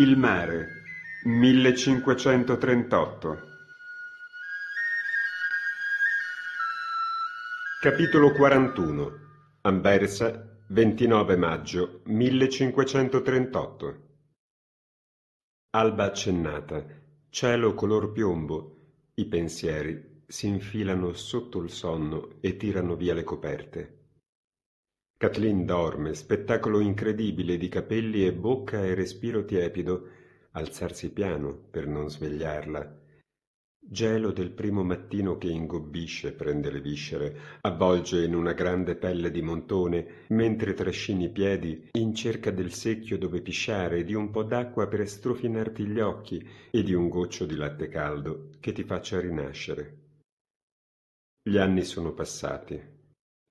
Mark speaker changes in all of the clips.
Speaker 1: Il mare, 1538 Capitolo 41 Anversa, 29 maggio 1538 Alba accennata, cielo color piombo, i pensieri si infilano sotto il sonno e tirano via le coperte. Kathleen dorme, spettacolo incredibile di capelli e bocca e respiro tiepido, alzarsi piano per non svegliarla. Gelo del primo mattino che ingobbisce, prende le viscere, avvolge in una grande pelle di montone, mentre trascini i piedi in cerca del secchio dove pisciare, di un po' d'acqua per strofinarti gli occhi e di un goccio di latte caldo che ti faccia rinascere. Gli anni sono passati,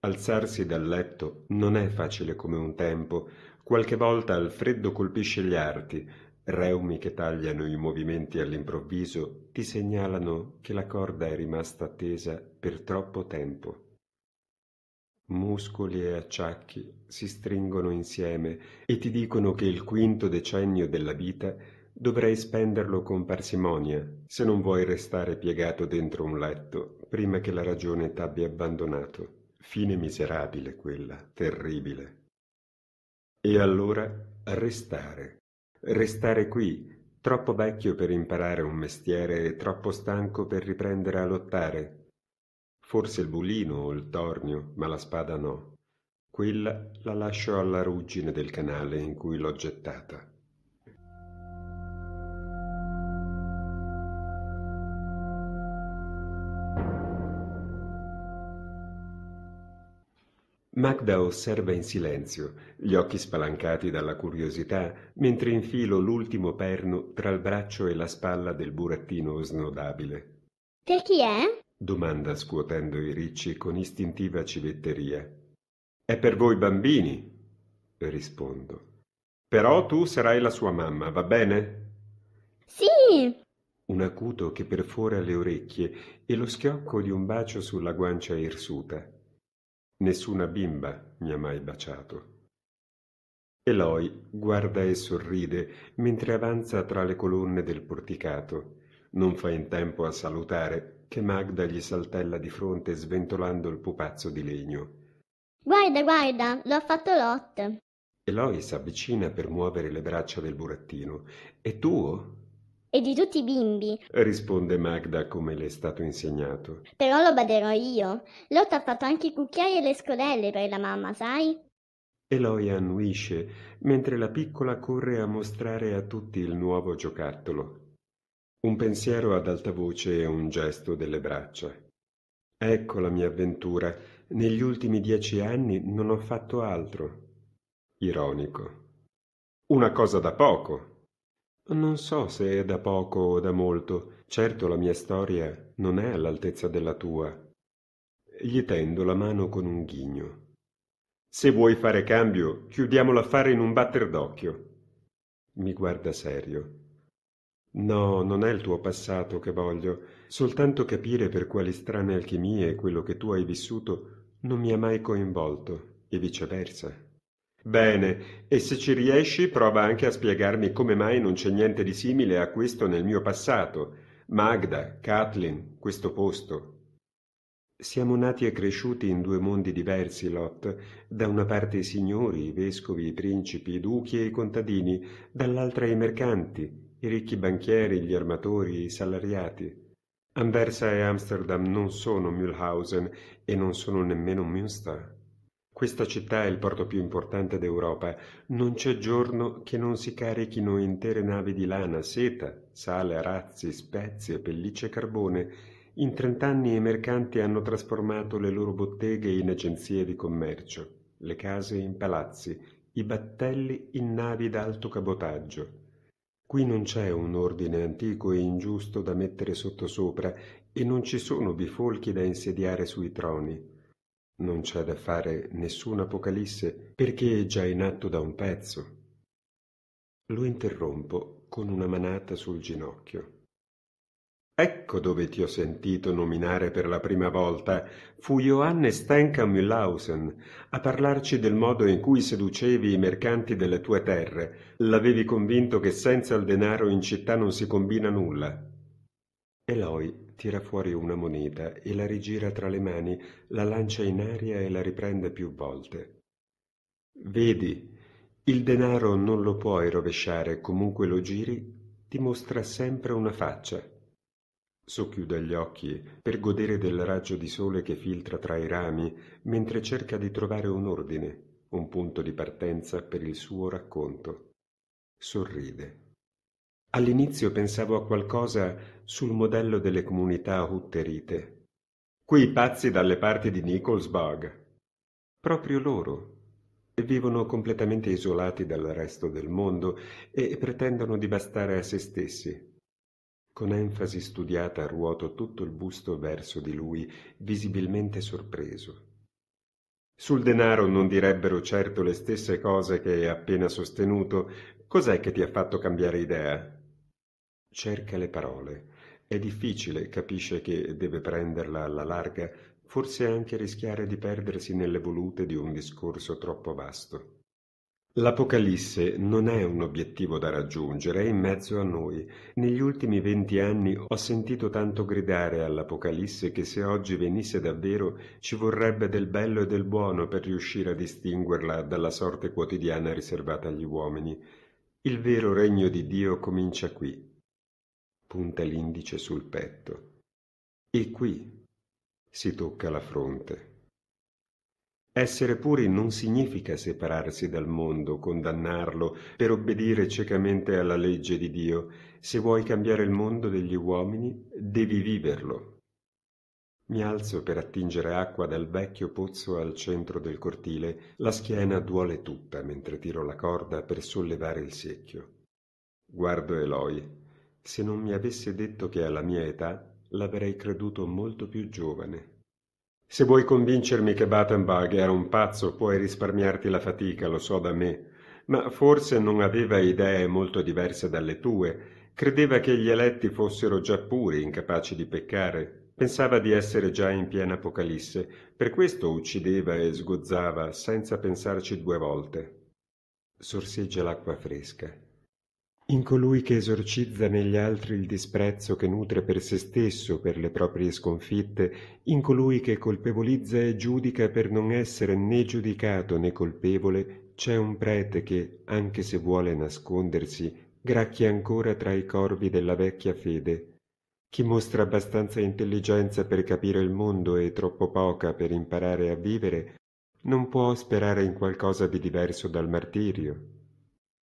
Speaker 1: Alzarsi dal letto non è facile come un tempo, qualche volta il freddo colpisce gli arti, reumi che tagliano i movimenti all'improvviso ti segnalano che la corda è rimasta tesa per troppo tempo. Muscoli e acciacchi si stringono insieme e ti dicono che il quinto decennio della vita dovrei spenderlo con parsimonia se non vuoi restare piegato dentro un letto prima che la ragione t'abbia abbandonato. Fine miserabile quella, terribile. E allora restare. Restare qui, troppo vecchio per imparare un mestiere e troppo stanco per riprendere a lottare. Forse il bulino o il tornio, ma la spada no. Quella la lascio alla ruggine del canale in cui l'ho gettata. Magda osserva in silenzio, gli occhi spalancati dalla curiosità, mentre infilo l'ultimo perno tra il braccio e la spalla del burattino snodabile. Per chi è? domanda scuotendo i ricci con istintiva civetteria. È per voi bambini, rispondo. Però tu sarai la sua mamma, va bene? Sì. Un acuto che perfora le orecchie e lo schiocco di un bacio sulla guancia irsuta. Nessuna bimba mi ha mai baciato. Eloi guarda e sorride mentre avanza tra le colonne del porticato. Non fa in tempo a salutare che Magda gli saltella di fronte sventolando il pupazzo di legno. Guarda, guarda, l'ho fatto Lotte. Lot. Eloi s'avvicina per muovere le braccia del burattino. È tuo? E di tutti i bimbi, risponde Magda come le è stato insegnato. Però lo baderò io. Lotta ha fatto anche i cucchiai e le scodelle per la mamma, sai? Eloia annuisce, mentre la piccola corre a mostrare a tutti il nuovo giocattolo. Un pensiero ad alta voce e un gesto delle braccia. Ecco la mia avventura. Negli ultimi dieci anni non ho fatto altro. Ironico. Una cosa da poco, non so se è da poco o da molto, certo la mia storia non è all'altezza della tua. Gli tendo la mano con un ghigno. Se vuoi fare cambio, chiudiamo l'affare in un batter d'occhio. Mi guarda serio. No, non è il tuo passato che voglio, soltanto capire per quali strane alchimie quello che tu hai vissuto non mi ha mai coinvolto, e viceversa. Bene, e se ci riesci prova anche a spiegarmi come mai non c'è niente di simile a questo nel mio passato. Magda, Kathleen, questo posto. Siamo nati e cresciuti in due mondi diversi, Lot. Da una parte i signori, i vescovi, i principi, i duchi e i contadini, dall'altra i mercanti, i ricchi banchieri, gli armatori, i salariati. Anversa e Amsterdam non sono Mühlhausen e non sono nemmeno Münster. Questa città è il porto più importante d'Europa. Non c'è giorno che non si carichino intere navi di lana, seta, sale, arazzi, spezie, pellicce e carbone. In trent'anni i mercanti hanno trasformato le loro botteghe in agenzie di commercio, le case in palazzi, i battelli in navi d'alto cabotaggio. Qui non c'è un ordine antico e ingiusto da mettere sottosopra e non ci sono bifolchi da insediare sui troni. Non c'è da fare nessun apocalisse perché è già in atto da un pezzo. Lo interrompo con una manata sul ginocchio. Ecco dove ti ho sentito nominare per la prima volta. Fu Johannes Stenka Mühlhausen a parlarci del modo in cui seducevi i mercanti delle tue terre. L'avevi convinto che senza il denaro in città non si combina nulla. Eloi tira fuori una moneta e la rigira tra le mani, la lancia in aria e la riprende più volte. Vedi, il denaro non lo puoi rovesciare, comunque lo giri, ti mostra sempre una faccia. Socchiude gli occhi per godere del raggio di sole che filtra tra i rami, mentre cerca di trovare un ordine, un punto di partenza per il suo racconto. Sorride. All'inizio pensavo a qualcosa sul modello delle comunità hutterite. Quei pazzi dalle parti di Nicholsburg. Proprio loro. Vivono completamente isolati dal resto del mondo e pretendono di bastare a se stessi. Con enfasi studiata ruoto tutto il busto verso di lui, visibilmente sorpreso. Sul denaro non direbbero certo le stesse cose che hai appena sostenuto. Cos'è che ti ha fatto cambiare idea? Cerca le parole. È difficile, capisce che deve prenderla alla larga, forse anche rischiare di perdersi nelle volute di un discorso troppo vasto. L'Apocalisse non è un obiettivo da raggiungere, è in mezzo a noi. Negli ultimi venti anni ho sentito tanto gridare all'Apocalisse che se oggi venisse davvero ci vorrebbe del bello e del buono per riuscire a distinguerla dalla sorte quotidiana riservata agli uomini. Il vero regno di Dio comincia qui, punta l'indice sul petto. E qui si tocca la fronte. Essere puri non significa separarsi dal mondo, condannarlo, per obbedire ciecamente alla legge di Dio. Se vuoi cambiare il mondo degli uomini, devi viverlo. Mi alzo per attingere acqua dal vecchio pozzo al centro del cortile. La schiena duole tutta mentre tiro la corda per sollevare il secchio. Guardo Eloi. Se non mi avesse detto che alla mia età l'avrei creduto molto più giovane. Se vuoi convincermi che Battenberg era un pazzo, puoi risparmiarti la fatica, lo so da me, ma forse non aveva idee molto diverse dalle tue, credeva che gli eletti fossero già puri, incapaci di peccare, pensava di essere già in piena apocalisse, per questo uccideva e sgozzava senza pensarci due volte. Sorseggia l'acqua fresca in colui che esorcizza negli altri il disprezzo che nutre per se stesso per le proprie sconfitte, in colui che colpevolizza e giudica per non essere né giudicato né colpevole, c'è un prete che, anche se vuole nascondersi, gracchia ancora tra i corvi della vecchia fede. Chi mostra abbastanza intelligenza per capire il mondo e troppo poca per imparare a vivere, non può sperare in qualcosa di diverso dal martirio.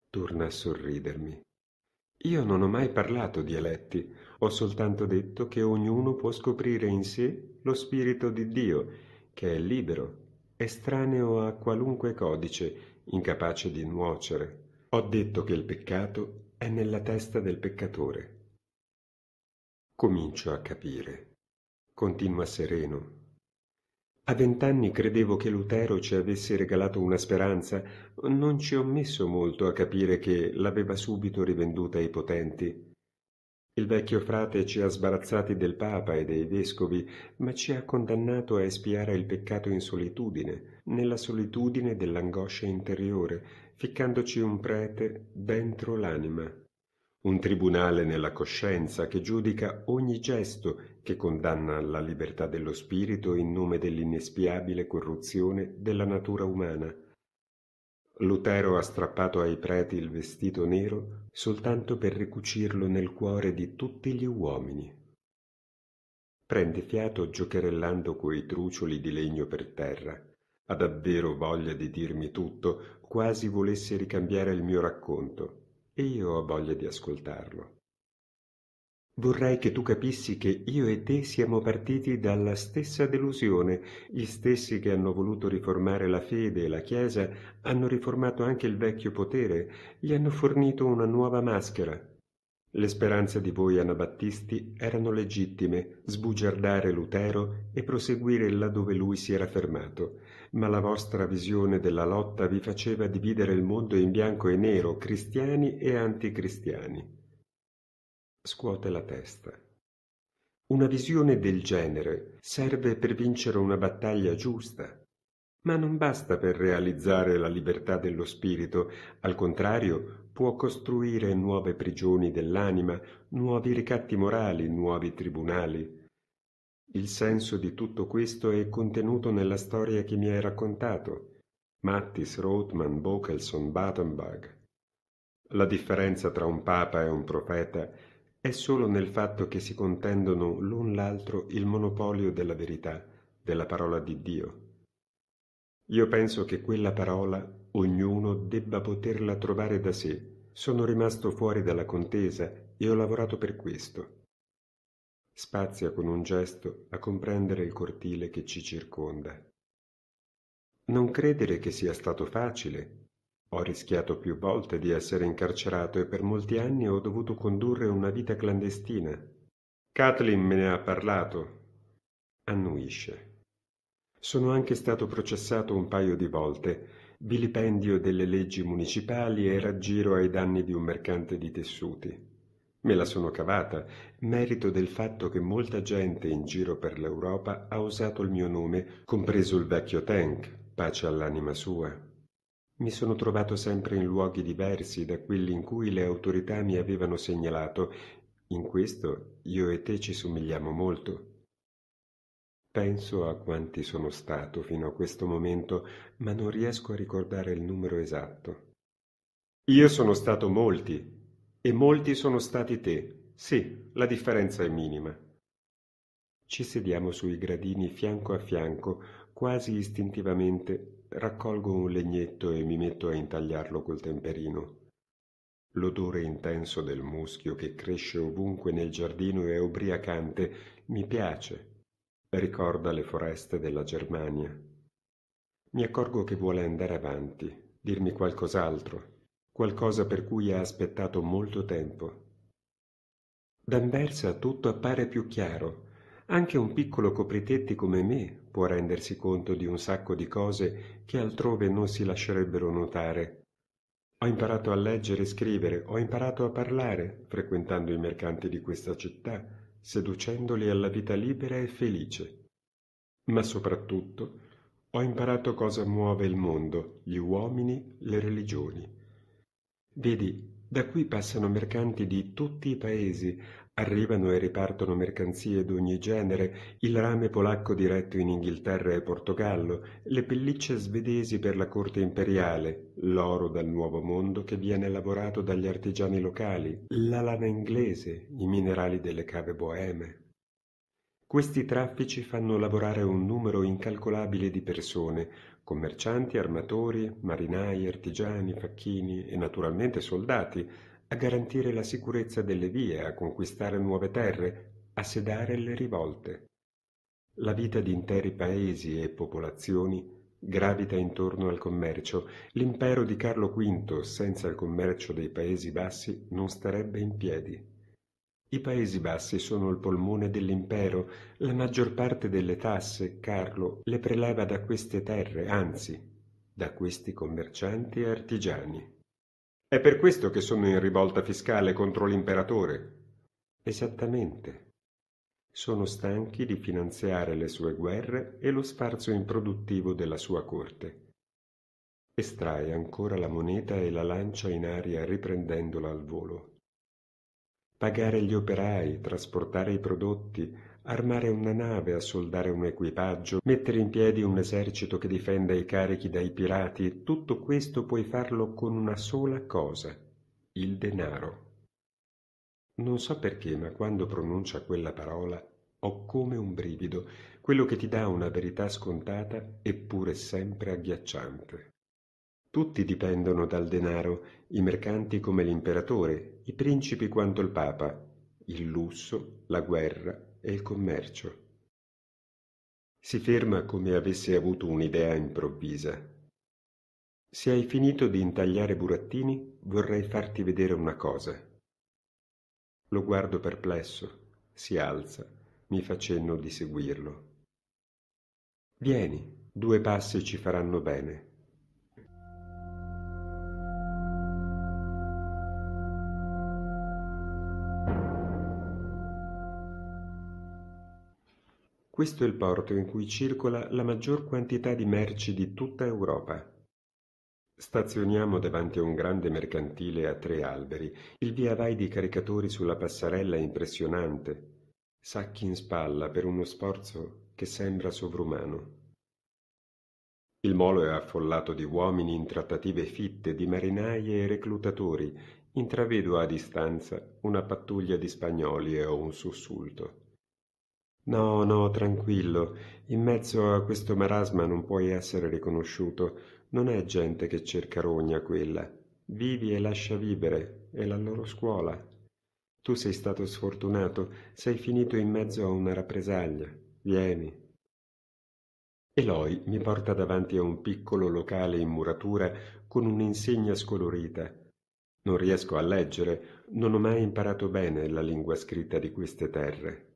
Speaker 1: Torna a sorridermi. Io non ho mai parlato di eletti, ho soltanto detto che ognuno può scoprire in sé lo spirito di Dio, che è libero, estraneo a qualunque codice, incapace di nuocere. Ho detto che il peccato è nella testa del peccatore. Comincio a capire. Continua sereno, a vent'anni credevo che Lutero ci avesse regalato una speranza, non ci ho messo molto a capire che l'aveva subito rivenduta ai potenti. Il vecchio frate ci ha sbarazzati del Papa e dei vescovi, ma ci ha condannato a espiare il peccato in solitudine, nella solitudine dell'angoscia interiore, ficcandoci un prete dentro l'anima. Un tribunale nella coscienza che giudica ogni gesto che condanna la libertà dello spirito in nome dell'inespiabile corruzione della natura umana. Lutero ha strappato ai preti il vestito nero soltanto per ricucirlo nel cuore di tutti gli uomini. Prende fiato giocherellando coi trucioli di legno per terra. Ha davvero voglia di dirmi tutto, quasi volesse ricambiare il mio racconto, e io ho voglia di ascoltarlo. Vorrei che tu capissi che io e te siamo partiti dalla stessa delusione. Gli stessi che hanno voluto riformare la fede e la Chiesa hanno riformato anche il vecchio potere, gli hanno fornito una nuova maschera. Le speranze di voi anabattisti erano legittime, sbugiardare Lutero e proseguire laddove lui si era fermato, ma la vostra visione della lotta vi faceva dividere il mondo in bianco e nero, cristiani e anticristiani. Scuote la testa. Una visione del genere serve per vincere una battaglia giusta, ma non basta per realizzare la libertà dello spirito, al contrario può costruire nuove prigioni dell'anima, nuovi ricatti morali, nuovi tribunali. Il senso di tutto questo è contenuto nella storia che mi hai raccontato. Mattis, Rothman, Bochelson, Battenberg. La differenza tra un papa e un profeta è è solo nel fatto che si contendono l'un l'altro il monopolio della verità, della parola di Dio. Io penso che quella parola ognuno debba poterla trovare da sé. Sono rimasto fuori dalla contesa e ho lavorato per questo. Spazia con un gesto a comprendere il cortile che ci circonda. Non credere che sia stato facile ho rischiato più volte di essere incarcerato e per molti anni ho dovuto condurre una vita clandestina. Kathleen me ne ha parlato. Annuisce. Sono anche stato processato un paio di volte, vilipendio delle leggi municipali e raggiro ai danni di un mercante di tessuti. Me la sono cavata, merito del fatto che molta gente in giro per l'Europa ha usato il mio nome, compreso il vecchio Tank, pace all'anima sua. Mi sono trovato sempre in luoghi diversi da quelli in cui le autorità mi avevano segnalato. In questo io e te ci somigliamo molto. Penso a quanti sono stato fino a questo momento, ma non riesco a ricordare il numero esatto. Io sono stato molti, e molti sono stati te. Sì, la differenza è minima. Ci sediamo sui gradini fianco a fianco, quasi istintivamente, raccolgo un legnetto e mi metto a intagliarlo col temperino. L'odore intenso del muschio che cresce ovunque nel giardino è ubriacante, mi piace. Ricorda le foreste della Germania. Mi accorgo che vuole andare avanti, dirmi qualcos'altro, qualcosa per cui ha aspettato molto tempo. D'Anversa tutto appare più chiaro, anche un piccolo copritetti come me può rendersi conto di un sacco di cose che altrove non si lascerebbero notare. Ho imparato a leggere e scrivere, ho imparato a parlare, frequentando i mercanti di questa città, seducendoli alla vita libera e felice. Ma soprattutto ho imparato cosa muove il mondo, gli uomini, le religioni. Vedi, da qui passano mercanti di tutti i paesi, Arrivano e ripartono mercanzie d'ogni genere, il rame polacco diretto in Inghilterra e Portogallo, le pellicce svedesi per la corte imperiale, l'oro dal nuovo mondo che viene lavorato dagli artigiani locali, la lana inglese, i minerali delle cave boeme. Questi traffici fanno lavorare un numero incalcolabile di persone, commercianti, armatori, marinai, artigiani, facchini e naturalmente soldati, a garantire la sicurezza delle vie, a conquistare nuove terre, a sedare le rivolte. La vita di interi paesi e popolazioni gravita intorno al commercio. L'impero di Carlo V senza il commercio dei Paesi Bassi non starebbe in piedi. I Paesi Bassi sono il polmone dell'impero, la maggior parte delle tasse Carlo le preleva da queste terre, anzi, da questi commercianti e artigiani. È per questo che sono in rivolta fiscale contro l'imperatore. Esattamente. Sono stanchi di finanziare le sue guerre e lo sfarzo improduttivo della sua corte. Estrae ancora la moneta e la lancia in aria riprendendola al volo. Pagare gli operai, trasportare i prodotti, armare una nave, assoldare un equipaggio, mettere in piedi un esercito che difenda i carichi dai pirati, tutto questo puoi farlo con una sola cosa, il denaro. Non so perché, ma quando pronuncia quella parola ho come un brivido, quello che ti dà una verità scontata eppure sempre agghiacciante. Tutti dipendono dal denaro, i mercanti come l'imperatore, i principi quanto il papa, il lusso, la guerra, e il commercio. Si ferma come avesse avuto un'idea improvvisa. Se hai finito di intagliare burattini, vorrei farti vedere una cosa. Lo guardo perplesso, si alza, mi fa cenno di seguirlo. Vieni, due passi ci faranno bene. Questo è il porto in cui circola la maggior quantità di merci di tutta Europa. Stazioniamo davanti a un grande mercantile a tre alberi, il via vai di caricatori sulla passarella è impressionante, sacchi in spalla per uno sforzo che sembra sovrumano. Il molo è affollato di uomini in trattative fitte, di marinai e reclutatori. Intravedo a distanza una pattuglia di spagnoli e ho un sussulto. No, no, tranquillo. In mezzo a questo marasma non puoi essere riconosciuto. Non è gente che cerca rogna quella. Vivi e lascia vivere, è la loro scuola. Tu sei stato sfortunato, sei finito in mezzo a una rappresaglia. Vieni. Eloi mi porta davanti a un piccolo locale in muratura con un'insegna scolorita. Non riesco a leggere, non ho mai imparato bene la lingua scritta di queste terre.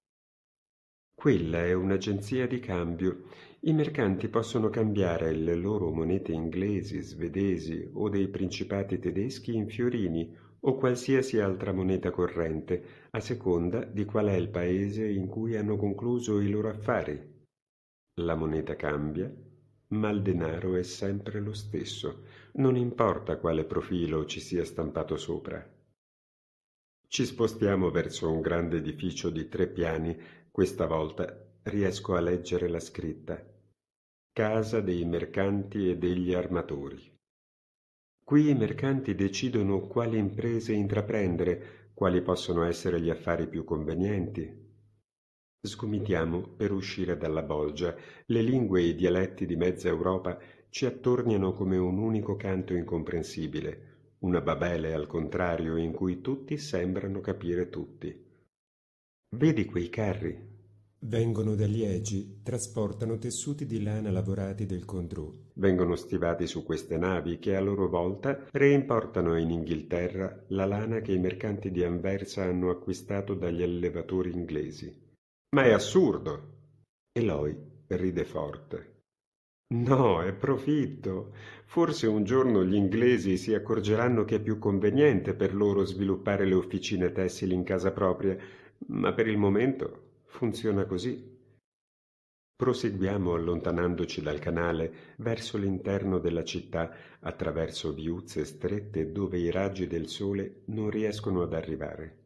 Speaker 1: Quella è un'agenzia di cambio. I mercanti possono cambiare le loro monete inglesi, svedesi o dei principati tedeschi in fiorini o qualsiasi altra moneta corrente, a seconda di qual è il paese in cui hanno concluso i loro affari. La moneta cambia, ma il denaro è sempre lo stesso, non importa quale profilo ci sia stampato sopra. Ci spostiamo verso un grande edificio di tre piani questa volta riesco a leggere la scritta. Casa dei mercanti e degli armatori. Qui i mercanti decidono quali imprese intraprendere, quali possono essere gli affari più convenienti. Sgomitiamo per uscire dalla bolgia. Le lingue e i dialetti di mezza Europa ci attorniano come un unico canto incomprensibile, una babele al contrario in cui tutti sembrano capire tutti. Vedi quei carri? Vengono da Liegi, trasportano tessuti di lana lavorati del Condru. Vengono stivati su queste navi che a loro volta reimportano in Inghilterra la lana che i mercanti di Anversa hanno acquistato dagli allevatori inglesi. Ma è assurdo! Eloy ride forte. No, è profitto. Forse un giorno gli inglesi si accorgeranno che è più conveniente per loro sviluppare le officine tessili in casa propria ma per il momento funziona così. Proseguiamo allontanandoci dal canale verso l'interno della città attraverso viuzze strette dove i raggi del sole non riescono ad arrivare.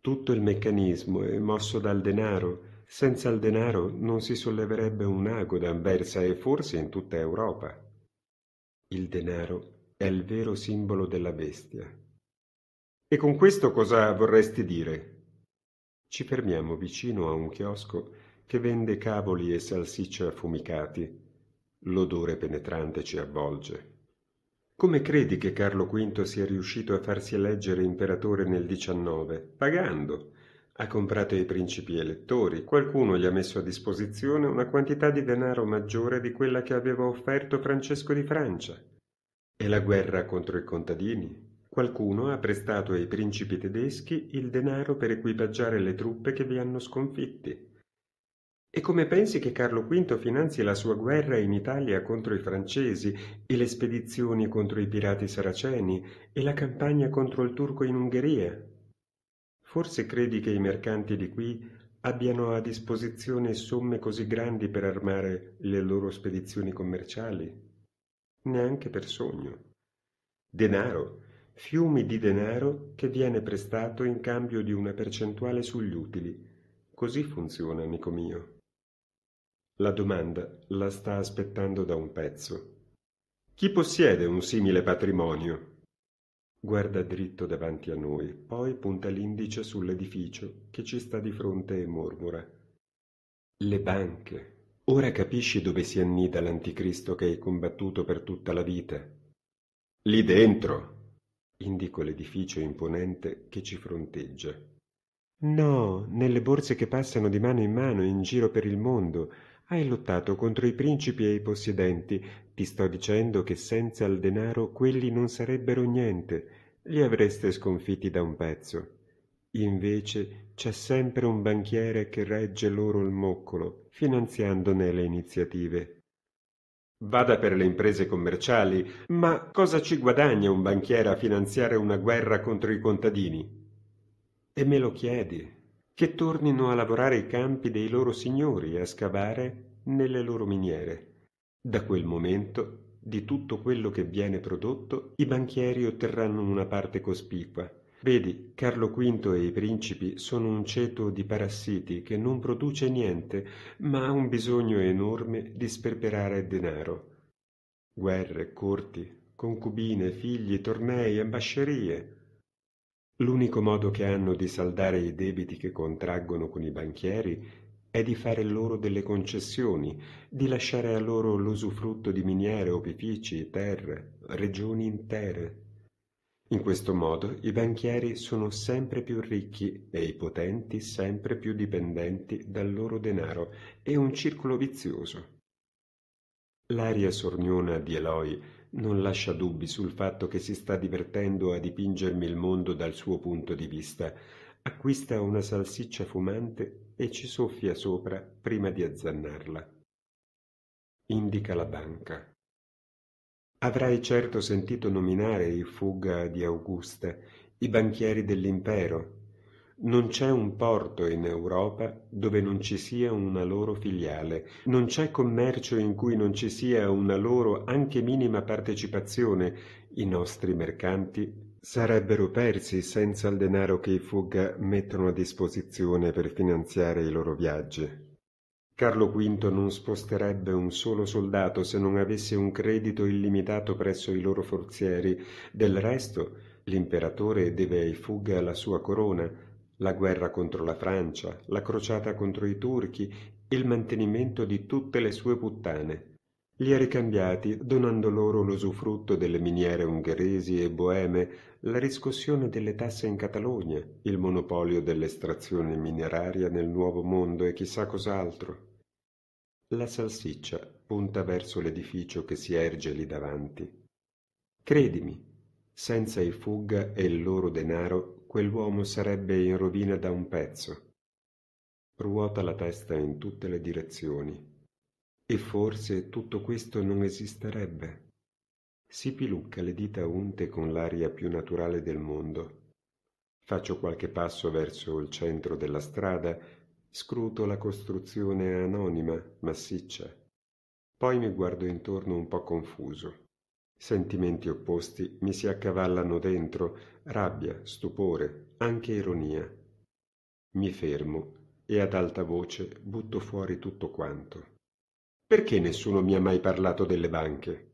Speaker 1: Tutto il meccanismo è mosso dal denaro. Senza il denaro non si solleverebbe un un'agoda avversa e forse in tutta Europa. Il denaro è il vero simbolo della bestia. E con questo cosa vorresti dire? Ci fermiamo vicino a un chiosco che vende cavoli e salsicce affumicati. L'odore penetrante ci avvolge. Come credi che Carlo V sia riuscito a farsi eleggere imperatore nel XIX? Pagando. Ha comprato i principi elettori, qualcuno gli ha messo a disposizione una quantità di denaro maggiore di quella che aveva offerto Francesco di Francia. E la guerra contro i contadini? Qualcuno ha prestato ai principi tedeschi il denaro per equipaggiare le truppe che vi hanno sconfitti. E come pensi che Carlo V finanzi la sua guerra in Italia contro i francesi, e le spedizioni contro i pirati saraceni, e la campagna contro il turco in Ungheria? Forse credi che i mercanti di qui abbiano a disposizione somme così grandi per armare le loro spedizioni commerciali? Neanche per sogno. Denaro fiumi di denaro che viene prestato in cambio di una percentuale sugli utili. Così funziona, amico mio. La domanda la sta aspettando da un pezzo. Chi possiede un simile patrimonio? Guarda dritto davanti a noi, poi punta l'indice sull'edificio che ci sta di fronte e mormora. Le banche. Ora capisci dove si annida l'anticristo che hai combattuto per tutta la vita. Lì dentro, Indico l'edificio imponente che ci fronteggia. No, nelle borse che passano di mano in mano in giro per il mondo. Hai lottato contro i principi e i possidenti. Ti sto dicendo che senza il denaro quelli non sarebbero niente. Li avreste sconfitti da un pezzo. Invece c'è sempre un banchiere che regge loro il moccolo, finanziandone le iniziative. Vada per le imprese commerciali, ma cosa ci guadagna un banchiere a finanziare una guerra contro i contadini? E me lo chiedi, che tornino a lavorare i campi dei loro signori e a scavare nelle loro miniere. Da quel momento, di tutto quello che viene prodotto, i banchieri otterranno una parte cospicua Vedi, Carlo V e i principi sono un ceto di parassiti che non produce niente, ma ha un bisogno enorme di sperperare denaro. Guerre, corti, concubine, figli, tornei, ambascerie. L'unico modo che hanno di saldare i debiti che contraggono con i banchieri è di fare loro delle concessioni, di lasciare a loro l'usufrutto di miniere, opifici, terre, regioni intere. In questo modo i banchieri sono sempre più ricchi e i potenti sempre più dipendenti dal loro denaro. È un circolo vizioso. L'aria sorniona di Eloi non lascia dubbi sul fatto che si sta divertendo a dipingermi il mondo dal suo punto di vista. Acquista una salsiccia fumante e ci soffia sopra prima di azzannarla. Indica la banca. Avrai certo sentito nominare i fuga di Augusta i banchieri dell'impero. Non c'è un porto in Europa dove non ci sia una loro filiale, non c'è commercio in cui non ci sia una loro anche minima partecipazione. I nostri mercanti sarebbero persi senza il denaro che i fuga mettono a disposizione per finanziare i loro viaggi. Carlo V non sposterebbe un solo soldato se non avesse un credito illimitato presso i loro forzieri. Del resto, l'imperatore deve ai fuga la sua corona, la guerra contro la Francia, la crociata contro i turchi, il mantenimento di tutte le sue puttane. Li ha ricambiati donando loro l'usufrutto delle miniere ungheresi e boeme, la riscossione delle tasse in Catalogna, il monopolio dell'estrazione mineraria nel Nuovo Mondo e chissà cos'altro. La salsiccia punta verso l'edificio che si erge lì davanti. Credimi, senza i fugga e il loro denaro, quell'uomo sarebbe in rovina da un pezzo. Ruota la testa in tutte le direzioni. E forse tutto questo non esisterebbe. Si pilucca le dita unte con l'aria più naturale del mondo. Faccio qualche passo verso il centro della strada Scruto la costruzione anonima, massiccia. Poi mi guardo intorno un po' confuso. Sentimenti opposti mi si accavallano dentro, rabbia, stupore, anche ironia. Mi fermo e ad alta voce butto fuori tutto quanto. Perché nessuno mi ha mai parlato delle banche?